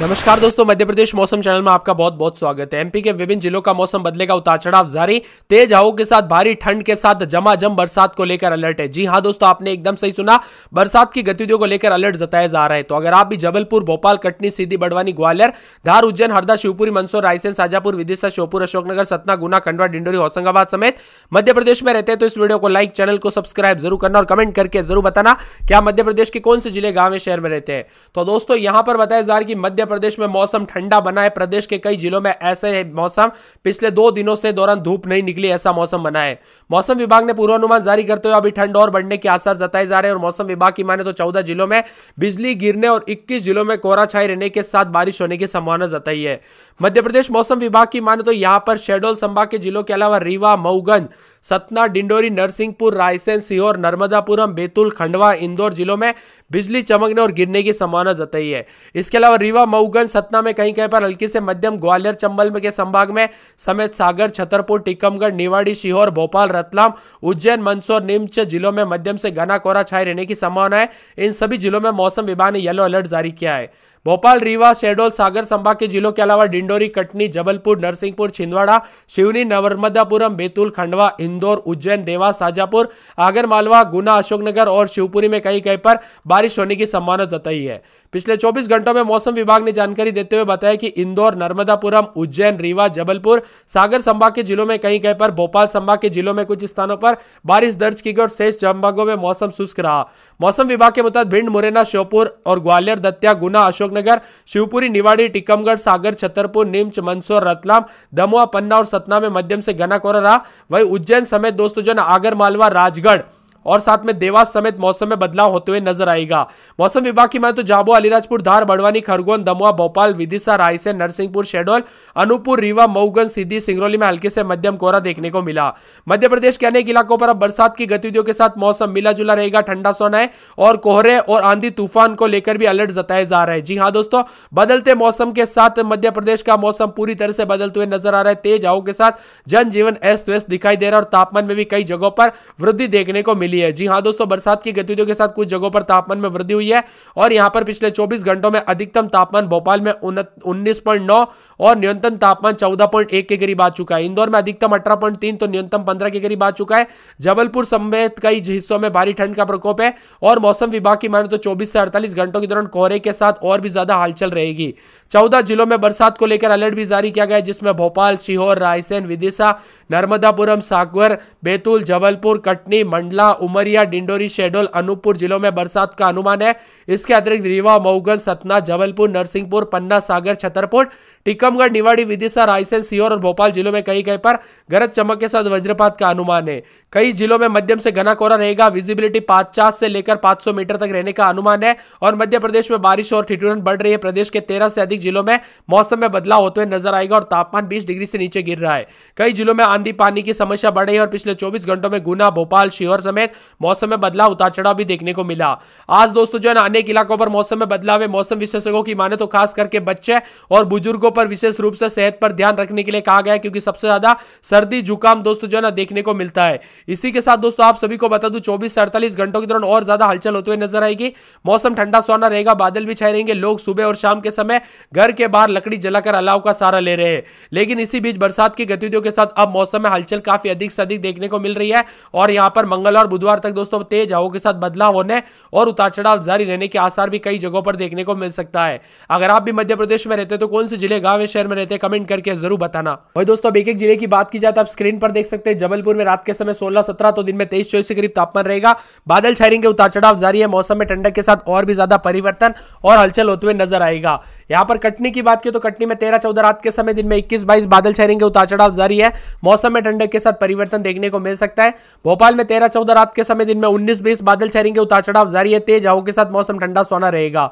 नमस्कार दोस्तों मध्य प्रदेश मौसम चैनल में आपका बहुत बहुत स्वागत है एमपी के विभिन्न जिलों का मौसम बदलेगा उतार चढ़ाव जारी तेज हवाओं के साथ भारी ठंड के साथ जमाजम बरसात को लेकर अलर्ट है जी हाँ दोस्तों आपने एकदम सही सुना बरसात की गतिविधियों को लेकर अलर्ट जताया जा रहा है तो अगर आप भी जबलपुर भोपाल कटनी सीधी बड़वानी ग्वालियर धार उज्जैन हरदा शिवपुरी मंदसौर रायसेन साजापुर विदिशा श्योपुर अशोकनगर सतना गुना खंडवा डिंडोरी होशंगाबाद समेत मध्य प्रदेश में रहते हैं तो इस वीडियो को लाइक चैनल को सब्सक्राइब जरूर करना और कमेंट करके जरूर बताना क्या मध्य प्रदेश के कौन से जिले गांव शहर में रहते हैं तो दोस्तों यहाँ पर बताया जा रहा है कि मध्य प्रदेश में मौसम ठंडा बना है प्रदेश के कई जिलों में ऐसे मौसम पिछले दो दिनों से दौरान धूप नहीं निकली ऐसा मौसम बना है मौसम विभाग ने पूर्वानुमान जारी करते हुए अभी ठंड और बढ़ने के आसार जताए जा रहे हैं और मौसम विभाग की माने तो चौदह जिलों में बिजली गिरने और इक्कीस जिलों में कोहरा छाई रहने के साथ बारिश होने की संभावना जताई है मध्य प्रदेश मौसम विभाग की माने तो यहाँ पर शेडोल संभाग के जिलों के अलावा रीवा मऊगंज सतना डिंडोरी नरसिंहपुर रायसेन सीहोर नर्मदापुरम बेतुल खंडवा इंदौर जिलों में बिजली चमकने और गिरने की संभावना जताई है इसके अलावा रीवा मऊगंज सतना में कहीं कहीं पर हल्की से मध्यम ग्वालियर चंबल के संभाग में समेत सागर छतरपुर टीकमगढ़ निवाड़ी सीहोर भोपाल रतलाम उज्जैन मंदसौर नीमच जिलों में मध्यम से घना कोहरा छाए रहने की संभावना है इन सभी जिलों में मौसम विभाग ने येलो अलर्ट जारी किया है भोपाल रीवा शहडोल सागर संभाग के जिलों के अलावा डिंडोरी कटनी जबलपुर नरसिंहपुर छिंदवाड़ा शिवनी नर्मदापुरम बेतुल खंडवा इंदौर उज्जैन देवास साजापुर आगर मालवा गुना अशोकनगर और शिवपुरी में कहीं कहीं पर बारिश होने की संभावना जताई है पिछले 24 घंटों में मौसम विभाग ने जानकारी देते हुए बताया कि इंदौर नर्मदापुरम उज्जैन रीवा जबलपुर सागर संभाग के जिलों में कहीं कहीं पर भोपाल संभाग के जिलों में कुछ स्थानों पर बारिश दर्ज की गई और शेष संभागों में मौसम शुष्क रहा मौसम विभाग के मुताबिक भिंड मुरैना श्योपुर और ग्वालियर दत्या गुना अशोकनगर शिवपुरी निवाड़ी टीकमगढ़ सागर छतरपुर नीमच मंदसौर रतलाम दमुआ पन्ना और सतना में मध्यम से घना कोहरा रहा वही उज्जैन समेत दोस्तों जन आगर मालवा राजगढ़ और साथ में देवास समेत मौसम में बदलाव होते हुए नजर आएगा मौसम विभाग की माने तो जाबो अलीराजपुर धार बड़वानी खरगोन दमुआ भोपाल विदिशा रायसेन नरसिंहपुर शहडोल अनूपपुर रीवा मऊगंज सीधी सिंगरौली में हल्के से मध्यम कोहरा देखने को मिला मध्य प्रदेश के अनेक इलाकों पर अब बरसात की गतिविधियों के साथ मौसम मिला जुला रहेगा ठंडा सोना है और कोहरे और आंधी तूफान को लेकर भी अलर्ट जताए जा रहे हैं जी हाँ दोस्तों बदलते मौसम के साथ मध्य प्रदेश का मौसम पूरी तरह से बदलते हुए नजर आ रहा है तेज हवाओं के साथ जनजीवन अस्त व्यस्त दिखाई दे रहा है और तापमान में भी कई जगहों पर वृद्धि देखने को मिली मिली है जी हाँ दोस्तों बरसात की गतिविधियों के साथ कुछ जगहों पर तापमान में वृद्धि हुई है और यहाँ पर पिछले चौबीस घंटों में अधिकतम तापमान भोपाल में उन्नीस और न्यूनतम तापमान चौदह के करीब आ चुका है इंदौर में अधिकतम अठारह तो न्यूनतम पंद्रह के करीब आ चुका है जबलपुर समेत कई हिस्सों में भारी ठंड का प्रकोप है और मौसम विभाग की माने तो चौबीस से अड़तालीस घंटों के दौरान कोहरे के साथ और भी ज्यादा हालचल रहेगी चौदह जिलों में बरसात को लेकर अलर्ट भी जारी किया गया जिसमें भोपाल सीहोर रायसेन विदिशा नर्मदापुरम सागर बैतूल जबलपुर कटनी मंडला उमरिया डिंडोरी शेडोल अनूपपुर जिलों में बरसात का अनुमान है इसके अतिरिक्त रीवा मऊगंज सतना जबलपुर नरसिंहपुर पन्ना सागर छतरपुर टीकमगढ़ निवाड़ी विदिशा रायसेन सीहोर और भोपाल जिलों में कई कहीं पर गरज चमक के साथ वज्रपात का अनुमान है कई जिलों में मध्यम से घना कोहरा रहेगा विजिबिलिटी पचास से लेकर पांच मीटर तक रहने का अनुमान है और मध्य प्रदेश में बारिश और ठिठुरन बढ़ रही है प्रदेश के तेरह से अधिक जिलों में मौसम में बदलाव होते हुए नजर आएगा और तापमान बीस डिग्री से नीचे गिर रहा है कई जिलों में आंधी पानी की समस्या बढ़ रही है और पिछले चौबीस घंटों में गुना भोपाल शिवहर समेत मौसम में बदलाव उतार चढ़ाव भी देखने को मिला आज दोस्तों जो है ना अनेक इलाकों पर मौसम में बदलाव है मौसम विशेषज्ञों की माने तो खास करके बच्चे और बुजुर्गों पर विशेष रूप से सेहत पर ध्यान रखने के लिए कहा गया क्योंकि सबसे ज्यादा सर्दी जुकाम दोस्तों जो है ना देखने को मिलता है इसी के साथ दोस्तों आप सभी को बता दू चौबीस से अड़तालीस घंटों के दौरान और ज्यादा हलचल होते हुए नजर आएगी मौसम ठंडा सोना रहेगा बादल भी छाए रहेंगे लोग सुबह और शाम के समय घर के बाहर लकड़ी जलाकर अलाव का सहारा ले रहे हैं लेकिन इसी बीच बरसात की गतिविधियों के साथ अब मौसम में हलचल काफी अधिक से अधिक देखने को मिल रही है और यहां पर मंगल और बुधवार बुधवार तक दोस्तों तेज हवाओं के साथ बदलाव होने और उतार चढ़ाव जारी रहने के आसार भी कई जगहों पर देखने को मिल सकता है अगर आप भी मध्य प्रदेश में रहते तो कौन से जिले गांव या शहर में रहते कमेंट करके जरूर बताना वही दोस्तों अब एक एक जिले की बात की जाए तो आप स्क्रीन पर देख सकते हैं जबलपुर में रात के समय सोलह सत्रह तो दिन में तेईस चौबीस के करीब तापमान रहेगा बादल छायरिंग के उतार चढ़ाव जारी है मौसम में ठंडक के साथ और भी ज्यादा परिवर्तन और हलचल होते हुए नजर आएगा यहाँ पर कटनी की बात की तो कटनी में तेरह चौदह रात के समय दिन में इक्कीस बाईस बादल छायरिंग के उतार चढ़ाव जारी है मौसम में ठंडक के साथ परिवर्तन देखने को मिल सकता है भोपाल में तेरह चौदह रात के समय दिन में उन्नीस बीस बादल छह रहेंगे उतार चढ़ाव जारी है तेज हवाओं के साथ मौसम ठंडा सोना रहेगा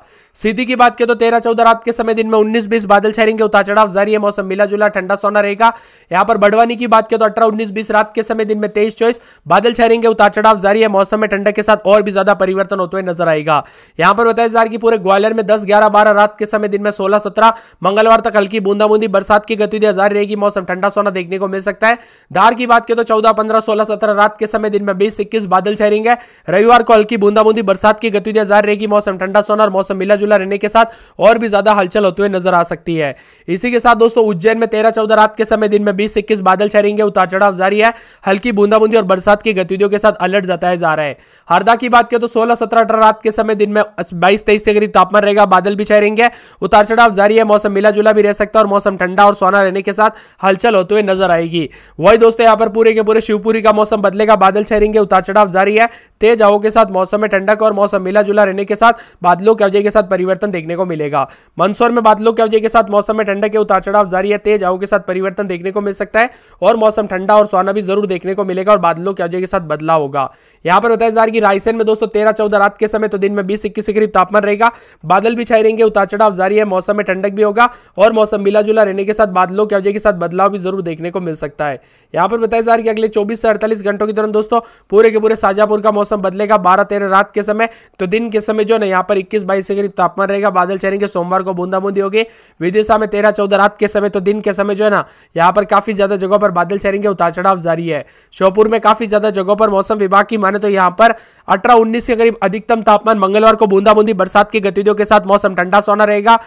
सीधी की बात करें तो तेरह चौदह रात के समय दिन में उन्नीस बीस बादल छह रहेंगे उतार चढ़ाव जारी है मौसम मिला जुला ठंडा सोना रहेगा यहाँ पर बड़वानी की बात करें तो अठारह उन्नीस बीस रात के समय दिन में तेईस चौबीस बादल छह रहेंगे उतार चढ़ाव जारी है मौसम में ठंडक के साथ और भी ज्यादा परिवर्तन होते हुए नजर आएगा यहाँ पर बताया जा रहा कि पूरे ग्वालियर में दस ग्यारह बारह रात के समय दिन में सोलह सत्रह मंगलवार तक हल्की बूंदा बूंदी बरसात की गतिविधियां जारी रहेगी मौसम ठंडा सोना देखने को मिल सकता है धार की बात करें तो चौदह पंद्रह सोलह सत्रह रात के समय दिन में बीस इक्कीस बारिश बादल छह रहेंगे रविवार को हल्की बूंदाबूंदी बरसात की गतिविधियां जारी रहेगी मौसम ठंडा सोना और मौसम मिला जुला रहने के साथ और भी ज्यादा हलचल होते हुए नजर आ सकती है इसी के साथ दोस्तों उज्जैन में तेरह चौदह रात के समय दिन में बीस इक्कीस बादल छह रहेंगे उतार चढ़ाव जारी है हल्की बूंदाबूंदी और बरसात की गतिविधियों के साथ अलर्ट जताया जा रहा है हरदा की बात करें तो सोलह सत्रह अठारह रात के समय दिन में बाईस तेईस के करीब तापमान रहेगा बादल भी छह रहेंगे उतार चढ़ाव जारी है मौसम मिला जुला भी रह सकता है और मौसम ठंडा और सोना रहने के साथ हलचल होते हुए नजर आएगी वही दोस्तों यहाँ पर पूरे के पूरे शिवपुरी का मौसम बदलेगा बादल छह रहेंगे उतार ट्रस्टेड जारी है तेज हवा के साथ मौसम में ठंडक और मौसम मिला जुला रहने के साथ बादलों की अवजय के साथ परिवर्तन देखने को मिलेगा मंदसौर में बादलों की अवजय के साथ मौसम में ठंडक के उतार चढ़ाव जारी है तेज हवा के साथ परिवर्तन देखने को मिल सकता है और मौसम ठंडा और सोना भी जरूर देखने को मिलेगा और बादलों की अवजय के साथ बदलाव होगा यहाँ पर बताया जा रहा है कि रायसेन में दोस्तों तेरह चौदह रात के समय तो दिन में बीस इक्कीस के करीब तापमान रहेगा बादल भी छाए रहेंगे उतार चढ़ाव जारी है मौसम में ठंडक भी होगा और मौसम मिला जुला रहने के साथ बादलों की अवजय के साथ बदलाव भी जरूर देखने को मिल सकता है यहाँ पर बताया जा रहा है कि अगले चौबीस से अड़तालीस घंटों के दौरान दोस्तों पूरे के पूरे शाजापुर का मौसम बदलेगा बारह तेरह रात के समय तो दिन के समय जो है यहाँ पर इक्कीस बाईस के करीब तापमान रहेगा बादल छेड़ेंगे सोमवार को बूंदा बूंदी होगी विदिशा में तेरह चौदह रात के समय तो दिन के समय जो है ना यहाँ पर काफी ज्यादा जगहों पर बादल छेड़ेंगे उतार चढ़ाव जारी है श्योपुर में काफी ज्यादा जगहों पर मौसम विभाग की माने तो यहाँ पर अठारह उन्नीस के करीब अधिकतम तापमान मंगलवार को बूंदा बूंदी बरसात की गतिविधियों के साथ मौसम ठंडा सोना रहेगा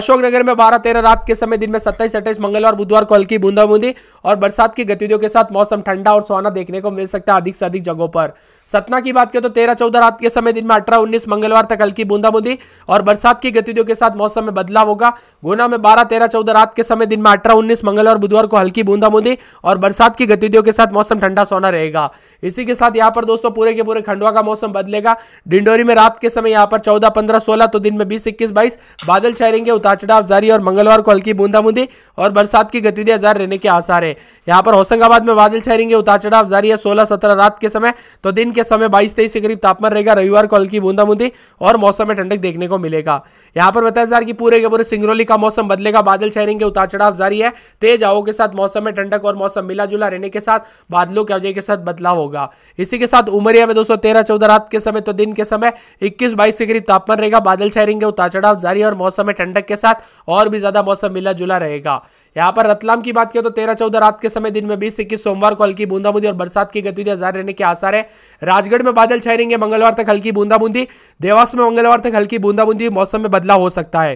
अशोकनगर में बारह तेरह रात के समय दिन में सत्ताईस अट्ठाईस मंगलवार बुधवार को हल्की बूंदा बूंदी और बरसात की गतिविधियों के साथ मौसम ठंडा और सोना देखने को मिल सकता है अधिक से अधिक जगहों पर पर सतना की बात करें तो तेरह चौदह रात के समय दिन में अठारह उन्नीस मंगलवार तक हल्की बूंदाबूंदी और बरसात की गतिविधियों के साथ मौसम में बदलाव होगा गुना में बारह तेरह चौदह रात के समय दिन में अठारह उन्नीस मंगलवार बुधवार को हल्की बूंदाबूंदी और बरसात की गतिविधियों के साथ मौसम ठंडा सोना रहेगा इसी के साथ यहाँ पर दोस्तों पूरे के पूरे खंडवा का मौसम बदलेगा डिंडोरी में रात के समय यहाँ पर चौदह पंद्रह सोलह तो दिन में बीस इक्कीस बाईस बादल छहरेंगे उतार चढ़ाव जारी और मंगलवार को हल्की बूंदाबूंदी और बरसात की गतिविधियां जारी रहने के आसार है यहाँ पर होशंगाबाद में बादल छहरेंगे उतार चढ़ाव जारी है सोलह सत्रह रात के समय तो दिन के समय बाईस तेईस के करीब तापमान रहेगा रविवार को हल्की बूंदाबूंदी और मौसम में ठंडक देखने को मिलेगा यहाँ पर बताया जा रहा कि पूरे के पूरे सिंगरौली का मौसम बदलेगा बादल छहरेंगे उतार चढ़ाव जारी है तेज हवाओं के साथ मौसम में ठंडक और मौसम मिला जुला रहने के साथ बादलों के वजह के साथ बदलाव होगा इसी के साथ उमरिया में दोस्तों तेरह चौदह रात के समय तो दिन के समय इक्कीस बाईस के करीब तापमान रहेगा बादल छहरेंगे उतार चढ़ाव जारी और मौसम में ठंडक के साथ और भी ज्यादा मौसम मिला जुला रहेगा यहाँ पर रतलाम की बात करें तो तेरह चौदह रात के समय दिन में बीस इक्कीस सोमवार को हल्की बूंदाबूंदी और बरसात की गतिविधियां जारी रहने के आसार है राजगढ़ में बादल छाए रहेंगे मंगलवार तक हल्की बूंदाबूंदी देवास में मंगलवार तक हल्की बूंदाबूंदी मौसम में बदलाव हो सकता है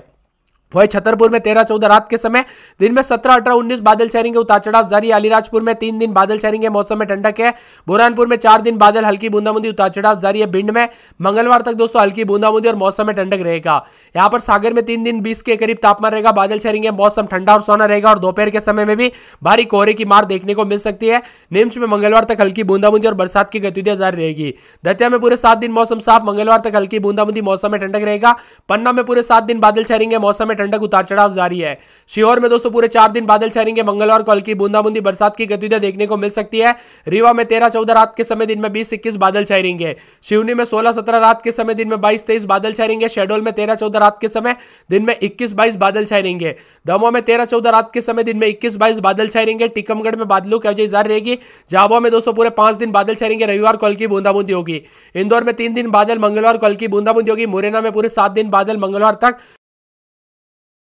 वहीं छतरपुर में तेरह चौदह रात के समय दिन में सत्रह अठारह उन्नीस बादल छहरेंगे उतार चढ़ाव जारी अलीराजपुर में तीन दिन बादल छहरेंगे मौसम में ठंडक है बुरहानपुर में चार दिन बादल हल्की बूंदाबूंदी उतार चढ़ाव जारी है भिंड में मंगलवार तक दोस्तों हल्की बूंदाबूंदी और मौसम में ठंडक रहेगा यहाँ पर सागर में तीन दिन बीस के करीब तापमान रहेगा बादल छहरेंगे मौसम ठंडा और सोना रहेगा और दोपहर के समय में भी भारी कोहरे की मार देखने को मिल सकती है निम्स में मंगलवार तक हल्की बूंदाबूंदी और बरसात की गतिविधियां जारी रहेगी दतिया में पूरे सात दिन मौसम साफ मंगलवार तक हल्की बूंदाबूंदी मौसम में ठंडक रहेगा पन्ना में पूरे सात दिन बादल छहरेंगे मौसम में ठंडक उतार चढ़ाव जारी है सीहोर में दोस्तों पूरे चार दिन बादल छाएंगे मंगलवार को हल्की बूंदाबूंदी बरसात की गतिविधियां देखने को मिल सकती है रीवा में तेरह चौदह रात के समय दिन में बीस इक्कीस बादल छाएंगे शिवनी में सोलह सत्रह रात के समय दिन में बाईस तेईस बादल छाएंगे शेडोल में तेरह चौदह रात के समय दिन में इक्कीस बाईस बादल छाएंगे दमो में तेरह चौदह रात के समय दिन में इक्कीस बाईस बादल छाएंगे टीकमगढ़ में बादलों की अवजय जारी रहेगी झाबुआ में दोस्तों पूरे पांच दिन बादल छाएंगे रविवार को हल्की बूंदाबूंदी होगी इंदौर में तीन दिन बादल मंगलवार को हल्की बूंदाबूंदी होगी मुरैना में पूरे सात दिन बादल मंगलवार तक